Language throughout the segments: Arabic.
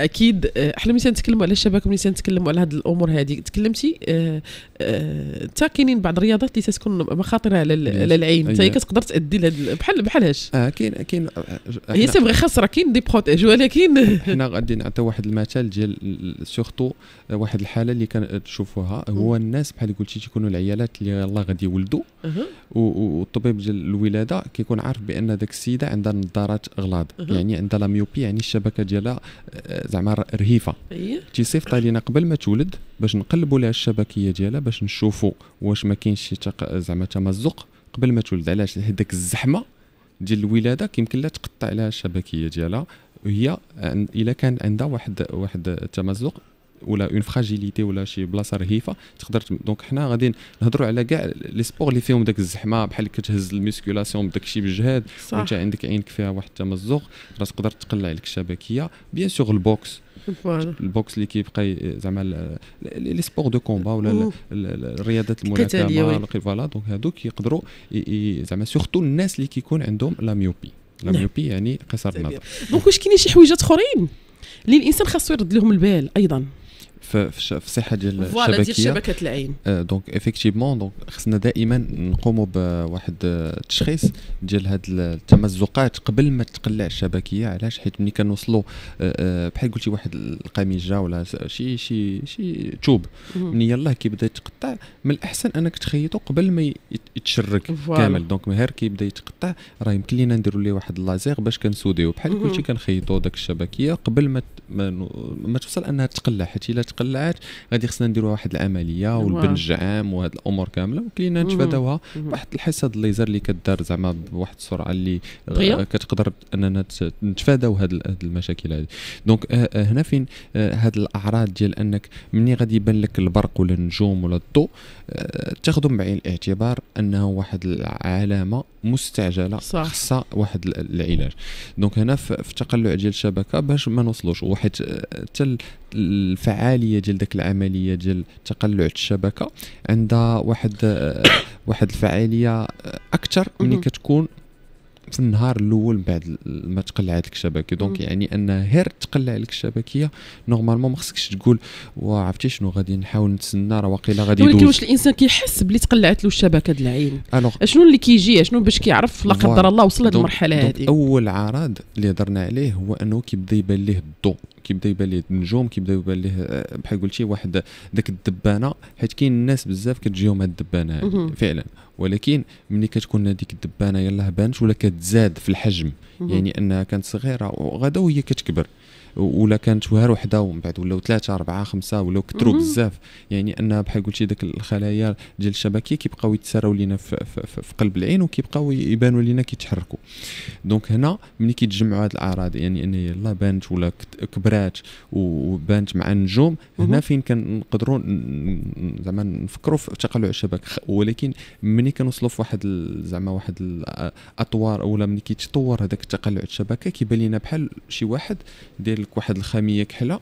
اكيد آه، احنا ملي تنتكلموا على الشبكه ملي تنتكلموا على هذه الامور هذه تكلمتي اه, آه، كاينين بعض الرياضات اللي تتكون مخاطره على العين حتى هي أيوة. كتقدر تادي لهذا بحال بحال هاش اه كاين كاين آه، هي سي خسره خاص راه كاين دي بروتيج ولكن حنا غادي نعطي واحد المثال ديال سورتو واحد الحاله اللي كنشوفوها هو الناس بحال قلتي تيكونوا العيالات اللي الله غادي يولدوا والطبيب ديال الولاده كيكون عارف بان داك السيده عندها نظارات غلاض يعني عندها لا يعني الشبكه ديالها زعما رهيفه إيه. تي صيفطها لينا قبل ما تولد باش نقلبوا لها الشبكيه ديالها باش نشوفوا واش ما كاينش شي زعما تمزق قبل ما تولد علاش هذاك الزحمه ديال الولاده كيمكن لا تقطع لها الشبكيه ديالها وهي الا كان عندها واحد واحد التمزق ولا اون فراجيليتي ولا شي بلاصه رهيفه تقدر دونك حنا غادي نهضروا على كاع لي سبور اللي فيهم داك الزحمه بحال كتهز الميسكولاسيون بداك الشيء بالجهاد وانت عندك عينك فيها واحد التمزق راه تقدر تقلع لك الشبكيه بيان سور البوكس البوكس اللي كيبقى زعما لي سبور دو كومبا ولا الرياضات الملاكمه فوالا دونك هادو كيقدروا زعما سورتو الناس اللي كيكون عندهم لا ميوبي لا ميوبي يعني قصر النظر دونك واش كاينين شي حويجات اخرين اللي الانسان خاصو يرد لهم البال ايضا في صحه ديال الشبكيه ديال شبكه العين دونك افيكتيفمون دونك خصنا دائما نقوموا بواحد التشخيص آه، ديال هاد التمزقات قبل ما تقلع الشبكيه علاش حيت ملي كنوصلوا آه، آه، بحال قلتي واحد القميجه ولا شي شي شي توب ملي يلاه كيبدا يتقطع من الاحسن انك تخيطه قبل ما يتشرك كامل دونك مهر كيبدا يتقطع راه يمكن لينا نديروا ليه واحد اللازير باش كنسوديو بحال قلتي كنخيطوا داك الشبكيه قبل ما ما توصل انها تقلع حيت الا تقلع تقلعات غادي خصنا نديروا واحد العمليه والبنجعام وهاد الامور كامله وكلينا نتفاداوها واحد الحصه الليزر اللي كدار زعما بواحد السرعه اللي آه، كتقدر اننا نتفاداو هاد المشاكل هذه دونك آه، آه، هنا فين هاد الاعراض ديال انك مني غادي يبان لك البرق ولا النجوم ولا الضوء تاخذهم بعين الاعتبار انه واحد العلامه مستعجله خاصه واحد العلاج دونك هنا في التقلع ديال الشبكه باش ما نوصلوش وحيت حتى الفعاليه العمليه ديال داك العمليه ديال تقلع الشبكه عندها واحد آه، واحد الفعاليه اكثر آه، ملي كتكون في النهار الاول بعد ما تقلع لك الشبكه دونك يعني ان غير تقلع لك الشبكيه نورمالمون ما خصكش تقول وعرفتي شنو غادي نحاول نتسنى راه واقيلا غادي يدوز ولكن واش الانسان كيحس بلي تقلعت له الشبكه ديال العين شنو اللي كيجي شنو باش كيعرف لا قدر الله وصل لهذ المرحله هذه اول عرض اللي هضرنا عليه هو انه كيبدا يبان ليه الضوء كيبدا يبان ليه النجوم كيبدا يبان ليه آه، بحال قلتي واحد داك الدبانه حيت كاين الناس بزاف كتجيهم هاد الدبانه هذه فعلا ولكن ملي كتكون هذيك الدبانه يلاه بانت ولا كتزاد في الحجم يعني انها كانت صغيره وغدا وهي كتكبر ولا كانت شهر وحده ومن بعد ولاو ثلاثه اربعه خمسه ولاو كثروا بزاف يعني ان بحال قلتي داك الخلايا ديال الشبكيه كيبقاو يتساراو لينا في, في, في, قلب العين وكيبقاو يبانوا لينا كيتحركوا دونك هنا ملي كيتجمعوا هاد الاعراض يعني ان يلا بانت ولا كبرات وبانت مع النجوم هنا فين كنقدروا زعما نفكروا في تقلع الشبكه ولكن ملي كنوصلوا في واحد زعما واحد الاطوار ولا ملي كيتطور هذاك التقلع الشبكه كيبان لينا بحال شي واحد داير لك واحد الخاميه كحله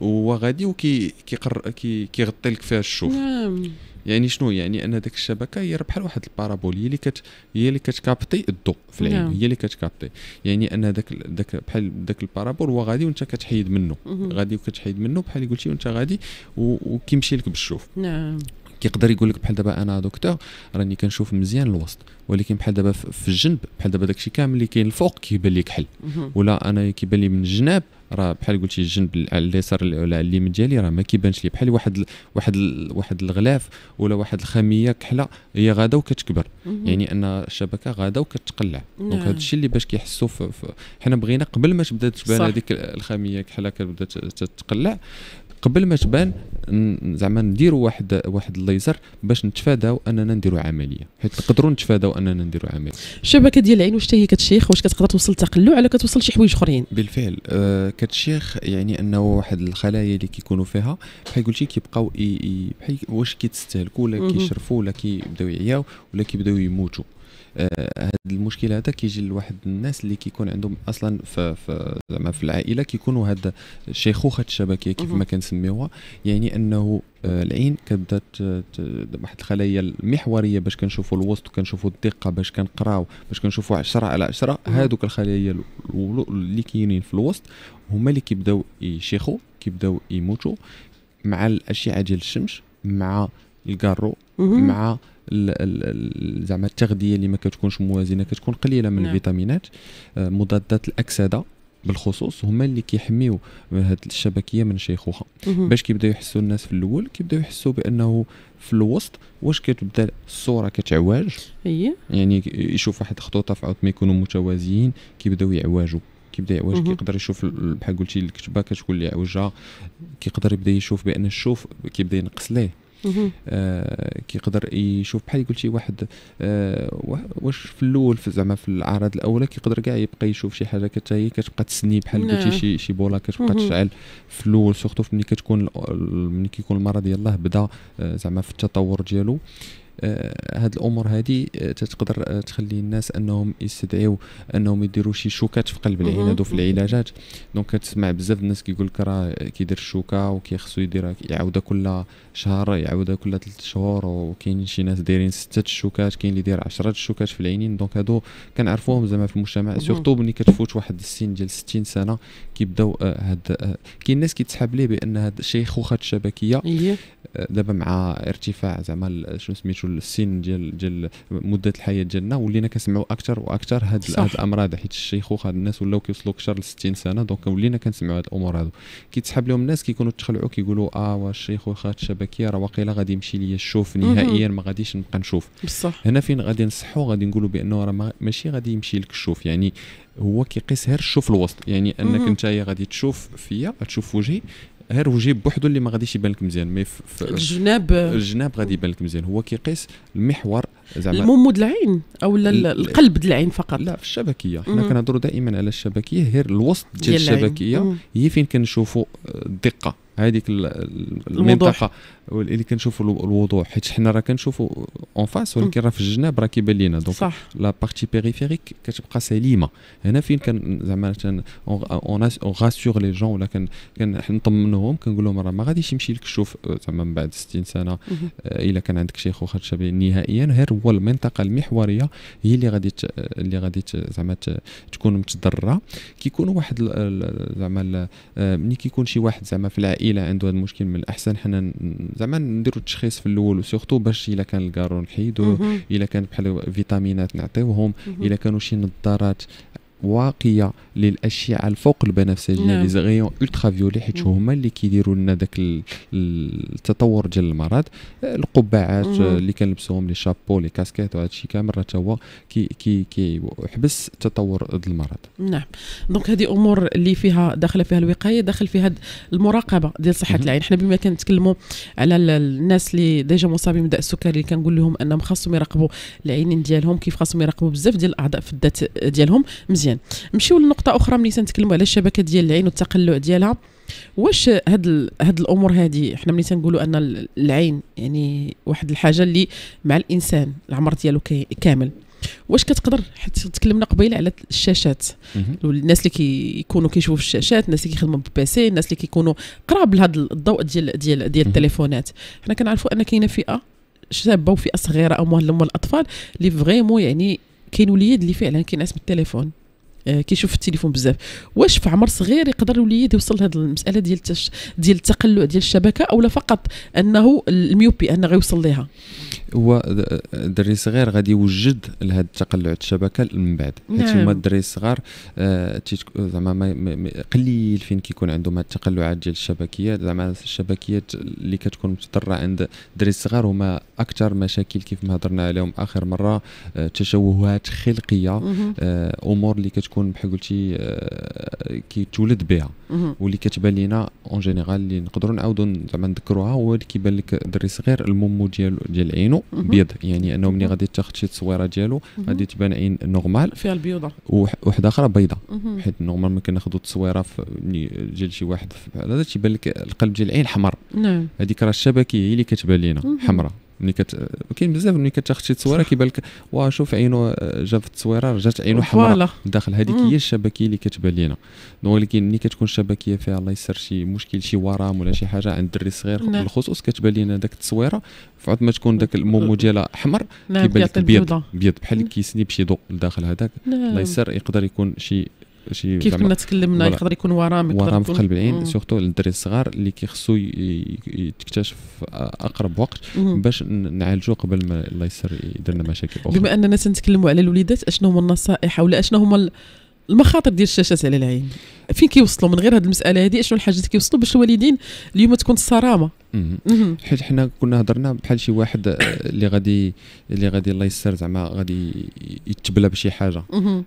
وهو غادي وكي كيقر كي كيغطي لك فيها الشوف نعم. يعني شنو يعني ان ديك الشبكه هي بحال واحد البارابول هي اللي كت هي اللي كتكابتي الضوء في العين نعم. هي اللي كتكابتي يعني ان داك ذاك بحال داك البارابول هو غادي وانت كتحيد منه غادي وكتحيد منه بحال قلتي وانت غادي وكيمشي لك بالشوف نعم كيقدر يقول لك بحال دابا انا دكتور راني كنشوف مزيان الوسط ولكن بحال دابا في الجنب بحال دابا داكشي كامل اللي كاين الفوق كيبان لك حل ولا انا كيبان لي من الجناب راه بحال قلتي الجنب اليسار ولا اليمين ديالي راه ما كيبانش لي بحال واحد واحد واحد الغلاف ولا واحد الخاميه كحله هي غادا وكتكبر يعني ان الشبكه غادا وكتقلع دونك نعم. هذا الشيء اللي باش كيحسوا حنا بغينا قبل ما تبدا تبان هذيك الخاميه كحله كتبدا تتقلع قبل ما تبان زعما نديروا واحد واحد الليزر باش نتفاداو اننا نديروا عمليه حيت نقدروا نتفاداو اننا نديروا عمليه الشبكه ديال العين واش هي كتشيخ واش كتقدر توصل تقلع ولا كتوصل شي حوايج اخرين بالفعل آه كتشيخ يعني انه واحد الخلايا اللي كيكونوا فيها بحال قلتي كيبقاو بحال واش كيتستهلكوا ولا كيشرفوا ولا كيبداو يعياو ولا كيبداو يموتوا هذا آه، المشكل هذا كيجي لواحد الناس اللي كيكون عندهم اصلا في زعما في العائله كيكونوا هاد شيخوخه الشبكيه كيف ما كنسميوها يعني انه آه، العين كتبدا واحد الخلايا المحوريه باش كنشوفوا الوسط وكنشوفوا الدقه باش كنقراو باش كنشوفوا 10 على 10 هادوك الخلايا اللي كاينين في الوسط هما اللي كيبداو يشيخوا كيبداو يموتوا مع الاشعه ديال الشمس مع الكارو مع زعما التغذيه اللي ما كتكونش موازنه كتكون قليله من نعم. الفيتامينات آه، مضادات الاكسده بالخصوص هما اللي كيحميو هاد الشبكيه من شيخوخه باش كيبداو يحسوا الناس في الاول كيبداو يحسوا بانه في الوسط واش كتبدا الصوره كتعواج يعني يشوف واحد الخطوطه عوض ما يكونوا متوازيين كيبداو يعواجوا كيبدا يعواج كيقدر يشوف بحال قلتي الكتبه كتكون اللي عوجها كيقدر يبدا يشوف بان الشوف كيبدا ينقص ليه آه، كيقدر يشوف بحال قلتي واحد آه واش في الاول زعما في الاعراض الاولى كيقدر كاع يبقى يشوف شي حاجه حتى هي كتبقى تسني بحال قلتي نعم. شي شي بولا كتبقى تشعل في الاول سورتو ملي كتكون ملي كيكون المرض يلاه بدا آه زعما في التطور ديالو آه آه، هاد الامور هادي آه، تقدر آه، تخلي الناس انهم يستدعيو انهم يديروا شي شوكات في قلب العناد وفي العلاجات دونك كتسمع بزاف الناس كيقول لك راه كيدير الشوكه وكيخصو يديرها يعاودها كل شهر يعاودها كل ثلاث شهور وكاين شي ناس دايرين سته الشوكات كاين اللي داير 10 الشوكات في العينين دونك هادو كنعرفوهم زعما في المجتمع سورتو ملي كتفوت واحد السن ديال 60 سنه كيبداو هاد كاين الناس كيتسحب ليه بان هاد الشيخوخه الشبكيه إيه. دابا مع ارتفاع زعما شنو سميتو نعيشوا السن ديال ديال مده الحياه ديالنا ولينا كنسمعوا اكثر واكثر هاد هاد الامراض حيت الشيخوخه هاد الناس ولاو كيوصلوا اكثر ل 60 سنه دونك ولينا كنسمعوا هاد الامور هادو كيتسحب لهم الناس كيكونوا تخلعوا كيقولوا اه واش الشيخوخه الشبكيه راه واقيلا غادي يمشي ليا الشوف نهائيا ما غاديش نبقى نشوف بصح هنا فين غادي نصحوا غادي نقولوا بانه راه ماشي غادي يمشي لك الشوف يعني هو كيقيس غير الشوف الوسط يعني انك انت غادي تشوف فيا تشوف وجهي غير وجيب بوحدو اللي ما غاديش يبان لك مزيان مي الجناب الجناب غادي يبان لك مزيان هو كيقيس المحور زعما الممود العين او القلب العين فقط لا في الشبكيه حنا كنهضروا دائما على الشبكيه غير الوسط ديال الشبكيه هي فين كنشوفوا الدقه هذيك المنطقه اللي كنشوفوا الوضوح حيت حنا راه كنشوفوا اون فاس ولكن راه في الجناب راه كيبان لينا دونك صح لا بارتي بيريفيريك كتبقى سليمه هنا فين كان زعما اون غاسيور لي جون ولا كنطمنوهم كنقول لهم راه ما غاديش يمشي لك الشوف آه، زعما من بعد 60 سنه آه، الا كان عندك شيخ وخا تشابه نهائيا غير هو المنطقه المحوريه هي اللي غادي اللي غادي زعما تكون متضرره كيكون واحد زعما آه، ملي كيكون شي واحد زعما في العائله عنده هذا المشكل من الاحسن حنا زعما نديرو التشخيص في الاول وسورتو باش الا كان الكارو نحيدوه الا كان بحال فيتامينات نعطيوهم الا كانوا شي نظارات واقيه للاشعه الفوق البنفسجيه لي زغيون الترا فيولي حيت هما اللي كيديروا لنا داك التطور ديال المرض القبعات اللي كنلبسوهم لي شابو لي كاسكيت وهذا الشيء كامل راه هو كي كي كيحبس تطور المرض نعم دونك هذه امور اللي فيها داخله فيها الوقايه داخل فيها المراقبه ديال صحه العين حنا بما كنتكلموا على الناس اللي ديجا مصابين بداء السكري اللي كنقول لهم انهم خاصهم يراقبوا العينين ديالهم كيف خاصهم يراقبوا بزاف ديال الاعضاء في الذات ديالهم مزيان نمشيو لنقطه اخرى ملي تنتكلموا على الشبكه ديال العين والتقلع ديالها واش هاد هاد الامور هادي حنا ملي تنقولوا ان العين يعني واحد الحاجه اللي مع الانسان العمر ديالو كامل واش كتقدر حيت تكلمنا قبيله على الشاشات الناس اللي كيكونوا كيشوفوا في الشاشات الناس اللي كيخدموا بالبيسي الناس اللي كيكونوا قراب لهذا الضوء ديال ديال ديال التليفونات حنا كنعرفوا ان كاينه فئه شابه وفئه صغيره او الاطفال اللي فريمون يعني كاين وليد اللي فعلا كينعس بالتليفون آه، كيشوف التليفون بزاف واش في عمر صغير يقدر الوليد يوصل لهذه المساله ديال ديال التقلع ديال الشبكه اولا فقط انه الميوبي انه غيوصل ليها هو الدري الصغير غادي يوجد لهذا التقلع الشبكه من بعد حيت هما نعم. الدري الصغار آه زعما قليل فين كيكون عندهم هاد التقلعات ديال الشبكيات زعما الشبكيات اللي كتكون مضطره عند الدري الصغار هما اكثر مشاكل كيف ما هضرنا عليهم اخر مره آه تشوهات خلقيه آه امور اللي كتكون بحال قلتي آه، كيتولد بها واللي كتبان لينا اون جينيرال اللي نقدروا نعاودوا زعما نذكروها هو اللي كيبان لك الدري الصغير المومو ديال ديال عينو عينه بيض يعني انه ملي غادي تاخذ شي تصويره ديالو غادي تبان عين نورمال فيها البيوضه وحده اخرى بيضاء حيت نورمال ما كناخذوا التصويره ديال شي واحد هذا تيبان لك القلب ديال العين حمر نعم هذيك راه الشبكيه هي اللي كتبان لنا حمراء ملي كت كاين بزاف ملي كتاخذ شي تصويره كيبان لك واه شوف عينو جا في التصويره رجعت عينو حمراء داخل هذيك هي الشبكيه اللي كتبان لينا دونك ولكن ملي كتكون الشبكيه فيها الله يسر شي مشكل شي ورم ولا شي حاجه عند الدري الصغير نعم. بالخصوص كتبان لينا داك التصويره فعاد ما تكون داك المومو ديالها احمر نعم، كيبان لك بيض ابيض بحال كيسني بشي ضوء لداخل هذاك الله نعم. يسر يقدر يكون شي شي كيف كنا تكلمنا يقدر يكون ورام يقدر ورام في قلب العين سورتو الدراري الصغار اللي كيخصو يتكتشف اقرب وقت باش نعالجو قبل ما الله يسر يدير لنا مشاكل اخرى بما اننا تنتكلموا على الوليدات اشنو هما النصائح ولا اشنو هما المخاطر ديال الشاشات على العين فين كيوصلوا من غير هذه المساله هذه اشنو الحاجات اللي كيوصلوا باش الوالدين اليوم تكون الصرامه حيت حنا كنا هضرنا بحال شي واحد آه، اللي غادي اللي غادي الله يستر زعما غادي يتبلى بشي حاجه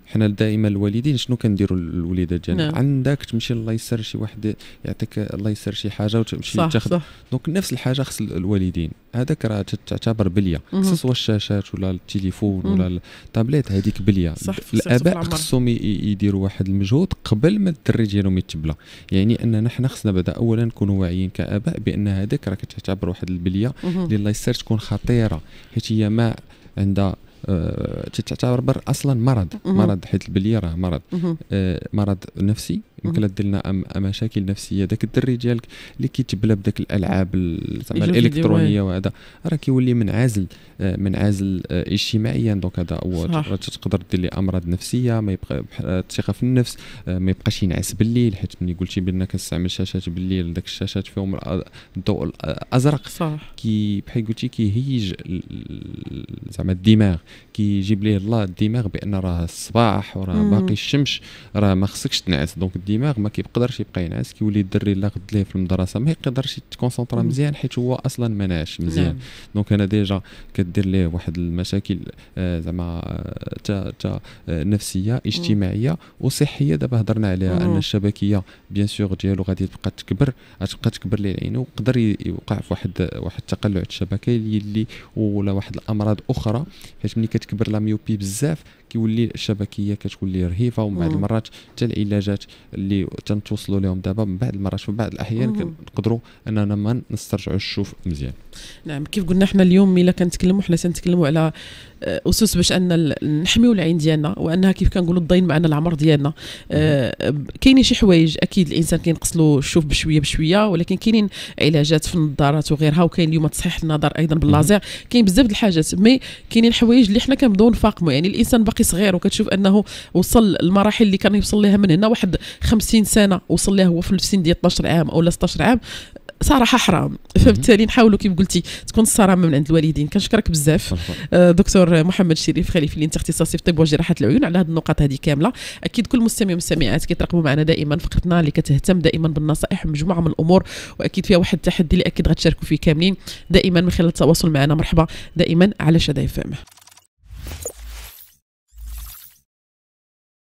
حنا دائما الوالدين شنو كنديروا للوليدات ديالنا نعم. عندك تمشي الله يستر شي واحد يعطيك الله يستر شي حاجه وتمشي تاخذ دونك نفس الحاجه خص الوالدين هذاك راه تعتبر بليه سواء الشاشات ولا التليفون ولا التابليت هذيك بليه الاباء خصهم يديروا واحد المجهود قبل ما الدري ديالهم يتبلى يعني اننا حنا خصنا بعدا اولا نكونوا واعيين كاباء بان هذاك راك تعتبر واحد البليه اللي الله يستر تكون خطيره حيت هي ما عندها آه، تعتبر بر اصلا مرض مرض حيت البليه راه مرض آه، مرض نفسي يمكن دير لنا مشاكل نفسيه داك الدري ديالك اللي كيتبلى بداك الالعاب زعما الالكترونيه وهذا راه كيولي منعزل آه، منعزل اجتماعيا دونك هذا هو تقدر دير ليه امراض نفسيه ما يبقى الثقه في النفس ما يبقاش ينعس بالليل حيت ملي قلتي بان كنستعمل شاشات بالليل داك الشاشات فيهم الضوء الازرق صح كي بحال قلتي كيهيج زعما الدماغ كيجيب ليه الله الدماغ بان راه الصباح وراه باقي الشمس راه ما خصكش تنعس دونك الدماغ ما كيقدرش يبقى ينعس كيولي الدري لا غد ليه في المدرسه ما يقدرش يتكونسونطرا مزيان حيت هو اصلا ما ناعش مزيان نعم. دونك انا ديجا كدير ليه واحد المشاكل آه زعما آه، تا تا آه، نفسيه اجتماعيه وصحيه دابا هضرنا عليها ان الشبكيه بيان سور ديالو غادي تبقى تكبر غتبقى تكبر ليه العين وقدر يوقع في واحد واحد تقلع الشبكه اللي ولا واحد الامراض اخرى حيت ملي كتكبر لا ميوبي بزاف كيولي الشبكيه كتولي رهيفه ومن بعد المرات حتى العلاجات اللي تنتوصلوا لهم دابا من بعد المرات في بعض الاحيان كنقدروا اننا ما نسترجعوا الشوف مزيان نعم كيف قلنا احنا اليوم الا كنتكلموا حنا تنتكلموا على آه، اسس باش ان نحميو العين ديالنا وانها كيف كنقولوا الضين معنا العمر ديالنا آه كاينين شي حوايج اكيد الانسان كينقص له الشوف بشويه بشويه ولكن كاينين علاجات في النظارات وغيرها وكاين اليوم تصحيح النظر ايضا باللازر كاين بزاف د الحاجات مي كاينين حوايج اللي حنا كنبداو نفاقمو يعني الانسان باقي باقي صغير وكتشوف انه وصل المراحل اللي كان يوصل لها من هنا واحد 50 سنه وصل لها هو في السن ديال 12 عام او 16 عام صراحه حرام فبالتالي نحاولوا كيف قلتي تكون الصرامه من عند الوالدين كنشكرك بزاف آه، دكتور محمد شريف خليفي اللي انت اختصاصي في الطب وجراحه العيون على هذه النقاط هذه كامله اكيد كل مستمع ومستمعات كيتراقبوا معنا دائما فقرتنا اللي كتهتم دائما بالنصائح مجموعه من الامور واكيد فيها واحد التحدي اللي اكيد غتشاركوا فيه كاملين دائما من خلال التواصل معنا مرحبا دائما على شدا فهم